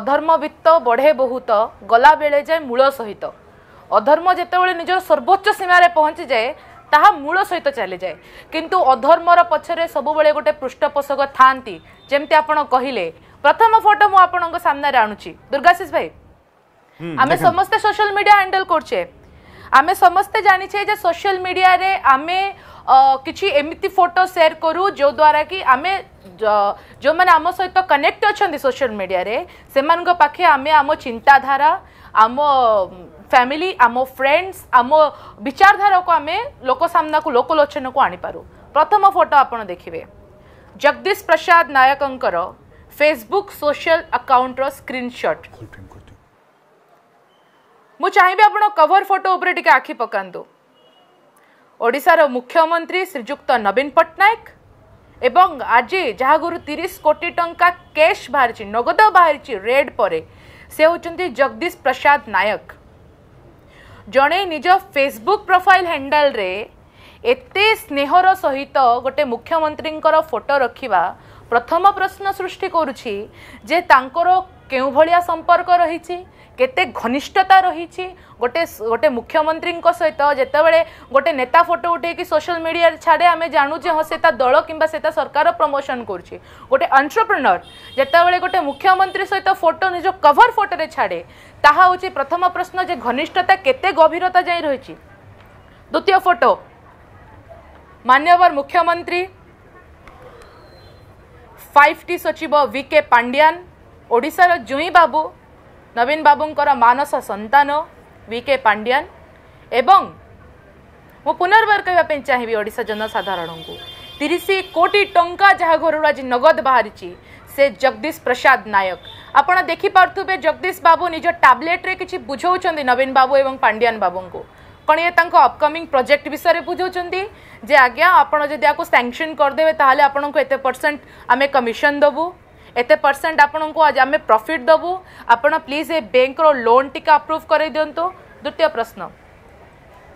ଅଧର୍ମବିତ୍ତ ବଢ଼େ ବହୁତ ଗଲାବେଳେ ଯାଏ ମୂଳ ସହିତ ଅଧର୍ମ ଯେତେବେଳେ ନିଜର ସର୍ବୋଚ୍ଚ ସୀମାରେ ପହଞ୍ଚିଯାଏ ତାହା ମୂଳ ସହିତ ଚାଲିଯାଏ କିନ୍ତୁ ଅଧର୍ମର ପଛରେ ସବୁବେଳେ ଗୋଟେ ପୃଷ୍ଠପୋଷକ ଥାଆନ୍ତି ଯେମିତି ଆପଣ କହିଲେ ପ୍ରଥମ ଫଟୋ ମୁଁ ଆପଣଙ୍କ ସାମ୍ନାରେ ଆଣୁଛି ଦୁର୍ଗାଶିଷ ଭାଇ ଆମେ ସମସ୍ତେ ସୋସିଆଲ ମିଡିଆ ହ୍ୟାଣ୍ଡେଲ କରୁଛେ ଆମେ ସମସ୍ତେ ଜାଣିଛେ ଯେ ସୋସିଆଲ ମିଡିଆରେ ଆମେ କିଛି ଏମିତି ଫଟୋ ସେୟାର କରୁ ଯେଉଁଦ୍ୱାରା କି ଆମେ ଯେଉଁମାନେ ଆମ ସହିତ କନେକ୍ଟ ଅଛନ୍ତି ସୋସିଆଲ ମିଡ଼ିଆରେ ସେମାନଙ୍କ ପାଖେ ଆମେ ଆମ ଚିନ୍ତାଧାରା ଆମ ଫ୍ୟାମିଲି ଆମ ଫ୍ରେଣ୍ଡସ୍ ଆମ ବିଚାରଧାରାକୁ ଆମେ ଲୋକ ସାମ୍ନାକୁ ଲୋକଲୋଚନକୁ ଆଣିପାରୁ ପ୍ରଥମ ଫଟୋ ଆପଣ ଦେଖିବେ ଜଗଦୀଶ ପ୍ରସାଦ ନାୟକଙ୍କର ଫେସବୁକ୍ ସୋସିଆଲ ଆକାଉଣ୍ଟର ସ୍କ୍ରିନ୍ସଟ୍ ମୁଁ ଚାହିଁବି ଆପଣ କଭର ଫଟୋ ଉପରେ ଟିକେ ଆଖି ପକାନ୍ତୁ ଓଡ଼ିଶାର ମୁଖ୍ୟମନ୍ତ୍ରୀ ଶ୍ରୀଯୁକ୍ତ ନବୀନ ପଟ୍ଟନାୟକ ଏବଂ ଆଜି ଯାହା ଗୁରୁ ତିରିଶ କୋଟି ଟଙ୍କା କ୍ୟାସ୍ ବାହାରିଛି ନଗଦ ବାହାରିଛି ରେଡ୍ ପରେ ସେ ହେଉଛନ୍ତି ଜଗଦୀଶ ପ୍ରସାଦ ନାୟକ ଜଣେ ନିଜ ଫେସବୁକ୍ ପ୍ରୋଫାଇଲ୍ ହ୍ୟାଣ୍ଡେଲରେ ଏତେ ସ୍ନେହର ସହିତ ଗୋଟେ ମୁଖ୍ୟମନ୍ତ୍ରୀଙ୍କର ଫଟୋ ରଖିବା ପ୍ରଥମ ପ୍ରଶ୍ନ ସୃଷ୍ଟି କରୁଛି ଯେ ତାଙ୍କର কেউ ভাবে সম্পর্ক রয়েছে কেতে ঘনিষ্ঠতা রয়েছে গোটে গোটে মুখ্যমন্ত্রী সহিত যেতবে গোটে নেতা ফটো উঠাইকি সোশিয়াল মিডিয়া ছাড়ে আমি জাণু যে হ্যাঁ সে তা দল কিংবা সে তা সরকার প্রমোশন করছে গোটে অন্টরপ্রিনর যেতবে গোটে মুখ্যমন্ত্রী সহিত ফটো নিজ কভর ফটোরে ছাড়ে তাহা হচ্ছে প্রথম প্রশ্ন যে ঘনিষ্ঠতা কেতে গভীরতা যাই রয়েছে দ্বিতীয় ফটো মান্যবর মুখ্যমন্ত্রী ফাইভ টি সচিব ভি কে পাণ্ডিয়ান ଓଡ଼ିଶାର ଜୁଇଁ ବାବୁ ନବୀନ ବାବୁଙ୍କର ମାନସ ସନ୍ତାନ ଭି କେ ପାଣ୍ଡିଆନ୍ ଏବଂ ମୁଁ ପୁନର୍ବାର କହିବା ପାଇଁ ଚାହିଁବି ଓଡ଼ିଶା ଜନସାଧାରଣଙ୍କୁ ତିରିଶ କୋଟି ଟଙ୍କା ଯାହା ଘରରୁ ଆଜି ନଗଦ ବାହାରିଛି ସେ ଜଗଦୀଶ ପ୍ରସାଦ ନାୟକ ଆପଣ ଦେଖିପାରୁଥିବେ ଜଗଦୀଶ ବାବୁ ନିଜ ଟାବ୍ଲେଟ୍ରେ କିଛି ବୁଝାଉଛନ୍ତି ନବୀନ ବାବୁ ଏବଂ ପାଣ୍ଡିଆନ ବାବୁଙ୍କୁ କ'ଣ ଇଏ ତାଙ୍କ ଅପକମିଂ ପ୍ରୋଜେକ୍ଟ ବିଷୟରେ ବୁଝାଉଛନ୍ତି ଯେ ଆଜ୍ଞା ଆପଣ ଯଦି ଆକୁ ସ୍ୟାଙ୍କସନ୍ କରିଦେବେ ତାହେଲେ ଆପଣଙ୍କୁ ଏତେ ପରସେଣ୍ଟ ଆମେ କମିଶନ ଦେବୁ এতে পরসেন্ট আপনার আজ আমি প্রফিট দেবু আপনার প্লিজ এ ব্যাঙ্কর লোন টিকে আপ্রুভ করাই দিও দ্বিতীয় প্রশ্ন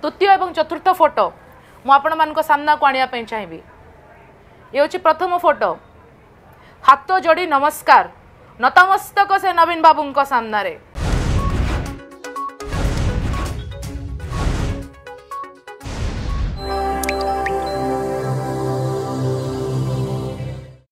তৃতীয় এবং চতুর্থ ফটো মু আপনার সামনাকু আনবা চাইবি ইয়ে হচ্ছে প্রথম ফটো হাত যোড়ি নমস্কার নতমস্তক সে নবীন বাবুঙ্ সামনায়